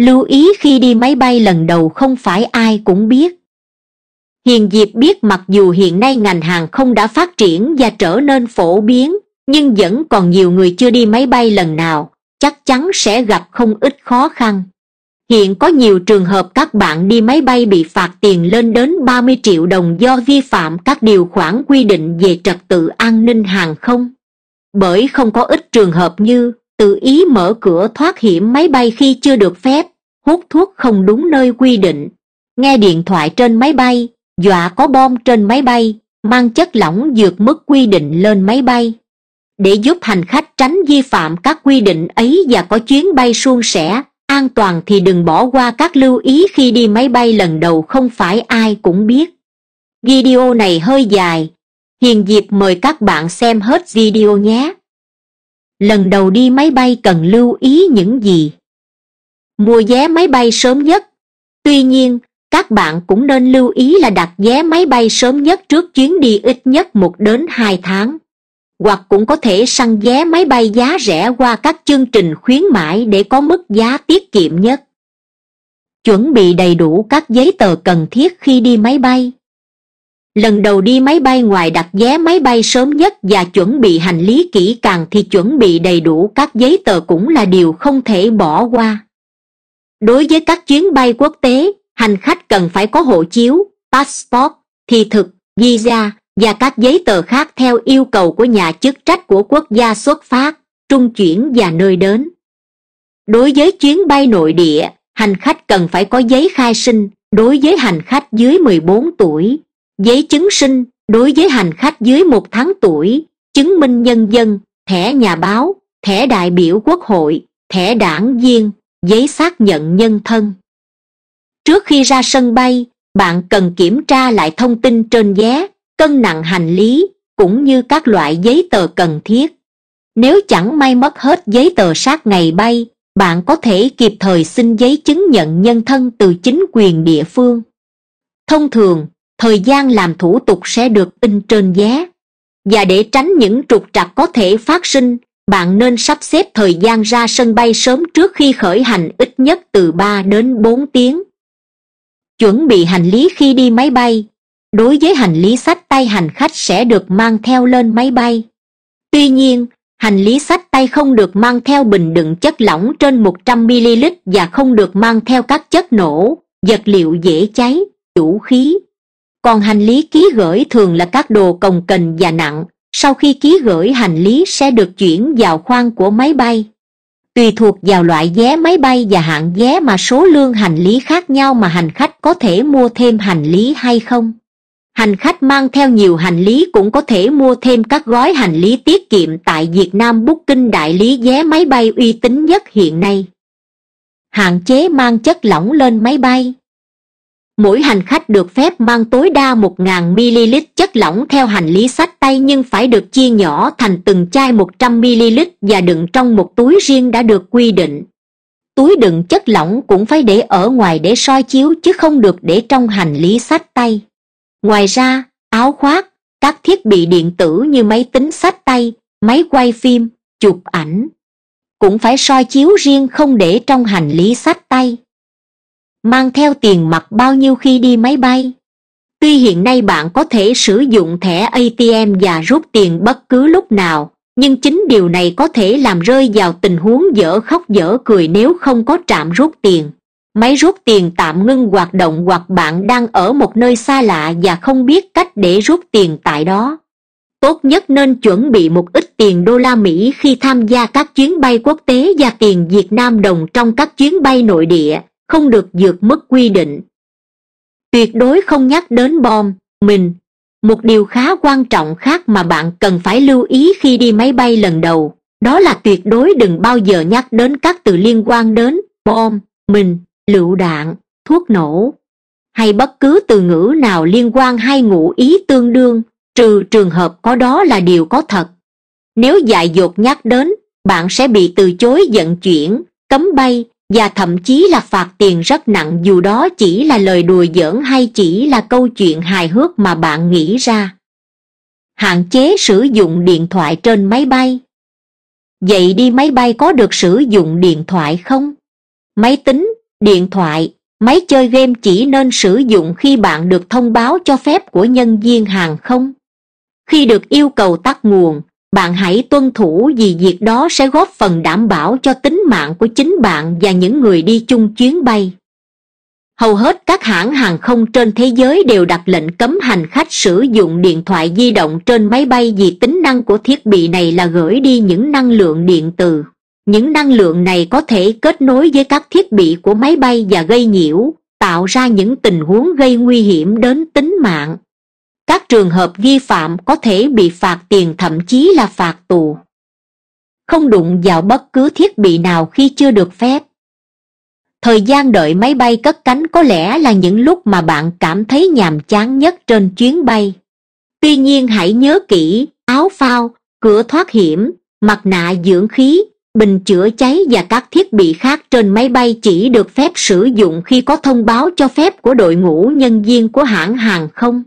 lưu ý khi đi máy bay lần đầu không phải ai cũng biết hiền diệp biết mặc dù hiện nay ngành hàng không đã phát triển và trở nên phổ biến nhưng vẫn còn nhiều người chưa đi máy bay lần nào chắc chắn sẽ gặp không ít khó khăn hiện có nhiều trường hợp các bạn đi máy bay bị phạt tiền lên đến ba mươi triệu đồng do vi phạm các điều khoản quy định về trật tự an ninh hàng không bởi không có ít trường hợp như tự ý mở cửa thoát hiểm máy bay khi chưa được phép hút thuốc không đúng nơi quy định, nghe điện thoại trên máy bay, dọa có bom trên máy bay, mang chất lỏng vượt mức quy định lên máy bay. Để giúp hành khách tránh vi phạm các quy định ấy và có chuyến bay suôn sẻ, an toàn thì đừng bỏ qua các lưu ý khi đi máy bay lần đầu không phải ai cũng biết. Video này hơi dài, hiền diệp mời các bạn xem hết video nhé. Lần đầu đi máy bay cần lưu ý những gì? mua vé máy bay sớm nhất tuy nhiên các bạn cũng nên lưu ý là đặt vé máy bay sớm nhất trước chuyến đi ít nhất một đến hai tháng hoặc cũng có thể săn vé máy bay giá rẻ qua các chương trình khuyến mãi để có mức giá tiết kiệm nhất chuẩn bị đầy đủ các giấy tờ cần thiết khi đi máy bay lần đầu đi máy bay ngoài đặt vé máy bay sớm nhất và chuẩn bị hành lý kỹ càng thì chuẩn bị đầy đủ các giấy tờ cũng là điều không thể bỏ qua đối với các chuyến bay quốc tế hành khách cần phải có hộ chiếu passport thị thực visa và các giấy tờ khác theo yêu cầu của nhà chức trách của quốc gia xuất phát trung chuyển và nơi đến đối với chuyến bay nội địa hành khách cần phải có giấy khai sinh đối với hành khách dưới 14 tuổi giấy chứng sinh đối với hành khách dưới một tháng tuổi chứng minh nhân dân thẻ nhà báo thẻ đại biểu quốc hội thẻ đảng viên giấy xác nhận nhân thân trước khi ra sân bay bạn cần kiểm tra lại thông tin trên vé cân nặng hành lý cũng như các loại giấy tờ cần thiết nếu chẳng may mất hết giấy tờ sát ngày bay bạn có thể kịp thời xin giấy chứng nhận nhân thân từ chính quyền địa phương thông thường thời gian làm thủ tục sẽ được in trên vé và để tránh những trục trặc có thể phát sinh bạn nên sắp xếp thời gian ra sân bay sớm trước khi khởi hành ít nhất từ ba đến bốn tiếng chuẩn bị hành lý khi đi máy bay đối với hành lý sách tay hành khách sẽ được mang theo lên máy bay tuy nhiên hành lý sách tay không được mang theo bình đựng chất lỏng trên một trăm ml và không được mang theo các chất nổ vật liệu dễ cháy vũ khí còn hành lý ký gửi thường là các đồ cồng kềnh và nặng sau khi ký gửi hành lý sẽ được chuyển vào khoang của máy bay tùy thuộc vào loại vé máy bay và hạng vé mà số lượng hành lý khác nhau mà hành khách có thể mua thêm hành lý hay không hành khách mang theo nhiều hành lý cũng có thể mua thêm các gói hành lý tiết kiệm tại việt nam booking đại lý vé máy bay uy tín nhất hiện nay hạn chế mang chất lỏng lên máy bay mỗi hành khách được phép mang tối đa 1.000 ml chất lỏng theo hành lý sách tay nhưng phải được chia nhỏ thành từng chai một trăm ml và đựng trong một túi riêng đã được quy định túi đựng chất lỏng cũng phải để ở ngoài để soi chiếu chứ không được để trong hành lý sách tay ngoài ra áo khoác các thiết bị điện tử như máy tính sách tay máy quay phim chụp ảnh cũng phải soi chiếu riêng không để trong hành lý sách tay mang theo tiền mặt bao nhiêu khi đi máy bay tuy hiện nay bạn có thể sử dụng thẻ atm và rút tiền bất cứ lúc nào nhưng chính điều này có thể làm rơi vào tình huống dở khóc dở cười nếu không có trạm rút tiền máy rút tiền tạm ngưng hoạt động hoặc bạn đang ở một nơi xa lạ và không biết cách để rút tiền tại đó tốt nhất nên chuẩn bị một ít tiền đô la mỹ khi tham gia các chuyến bay quốc tế và tiền việt nam đồng trong các chuyến bay nội địa không được vượt mức quy định. Tuyệt đối không nhắc đến bom, mình. Một điều khá quan trọng khác mà bạn cần phải lưu ý khi đi máy bay lần đầu, đó là tuyệt đối đừng bao giờ nhắc đến các từ liên quan đến bom, mình, lựu đạn, thuốc nổ hay bất cứ từ ngữ nào liên quan hay ngụ ý tương đương, trừ trường hợp có đó là điều có thật. Nếu dại dột nhắc đến, bạn sẽ bị từ chối vận chuyển, cấm bay và thậm chí là phạt tiền rất nặng dù đó chỉ là lời đùa giỡn hay chỉ là câu chuyện hài hước mà bạn nghĩ ra hạn chế sử dụng điện thoại trên máy bay vậy đi máy bay có được sử dụng điện thoại không máy tính điện thoại máy chơi game chỉ nên sử dụng khi bạn được thông báo cho phép của nhân viên hàng không khi được yêu cầu tắt nguồn bạn hãy tuân thủ vì việc đó sẽ góp phần đảm bảo cho tính mạng của chính bạn và những người đi chung chuyến bay hầu hết các hãng hàng không trên thế giới đều đặt lệnh cấm hành khách sử dụng điện thoại di động trên máy bay vì tính năng của thiết bị này là gửi đi những năng lượng điện từ những năng lượng này có thể kết nối với các thiết bị của máy bay và gây nhiễu tạo ra những tình huống gây nguy hiểm đến tính mạng các trường hợp vi phạm có thể bị phạt tiền thậm chí là phạt tù không đụng vào bất cứ thiết bị nào khi chưa được phép thời gian đợi máy bay cất cánh có lẽ là những lúc mà bạn cảm thấy nhàm chán nhất trên chuyến bay tuy nhiên hãy nhớ kỹ áo phao cửa thoát hiểm mặt nạ dưỡng khí bình chữa cháy và các thiết bị khác trên máy bay chỉ được phép sử dụng khi có thông báo cho phép của đội ngũ nhân viên của hãng hàng không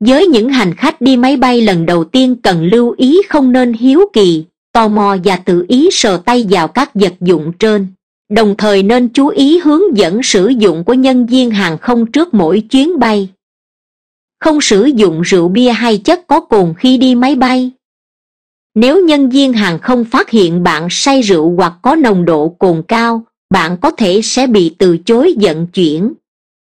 với những hành khách đi máy bay lần đầu tiên cần lưu ý không nên hiếu kỳ tò mò và tự ý sờ tay vào các vật dụng trên đồng thời nên chú ý hướng dẫn sử dụng của nhân viên hàng không trước mỗi chuyến bay không sử dụng rượu bia hay chất có cồn khi đi máy bay nếu nhân viên hàng không phát hiện bạn say rượu hoặc có nồng độ cồn cao bạn có thể sẽ bị từ chối vận chuyển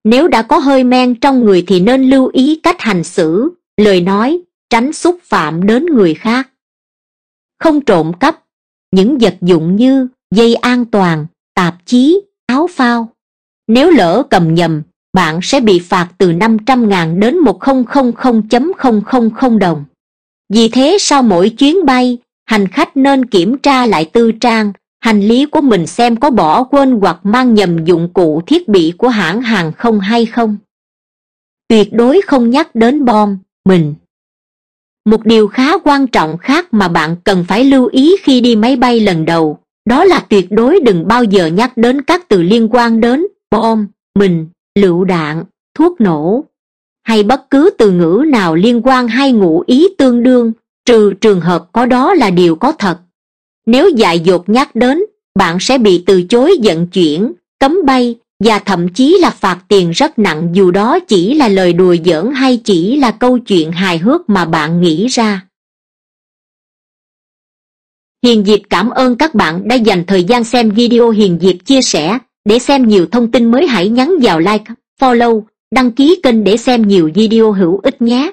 nếu đã có hơi men trong người thì nên lưu ý cách hành xử lời nói tránh xúc phạm đến người khác không trộm cắp những vật dụng như dây an toàn tạp chí áo phao nếu lỡ cầm nhầm bạn sẽ bị phạt từ năm 500.000 đến 100.000 đồng. Vì thế sau mỗi chuyến bay, hành khách nên kiểm tra lại tư trang hành lý của mình xem có bỏ quên hoặc mang nhầm dụng cụ thiết bị của hãng hàng không hay không tuyệt đối không nhắc đến bom mình một điều khá quan trọng khác mà bạn cần phải lưu ý khi đi máy bay lần đầu đó là tuyệt đối đừng bao giờ nhắc đến các từ liên quan đến bom mình lựu đạn thuốc nổ hay bất cứ từ ngữ nào liên quan hay ngụ ý tương đương trừ trường hợp có đó là điều có thật nếu dại dột nhắc đến bạn sẽ bị từ chối vận chuyển cấm bay và thậm chí là phạt tiền rất nặng dù đó chỉ là lời đùa giỡn hay chỉ là câu chuyện hài hước mà bạn nghĩ ra hiền diệp cảm ơn các bạn đã dành thời gian xem video hiền diệp chia sẻ để xem nhiều thông tin mới hãy nhắn vào like follow đăng ký kênh để xem nhiều video hữu ích nhé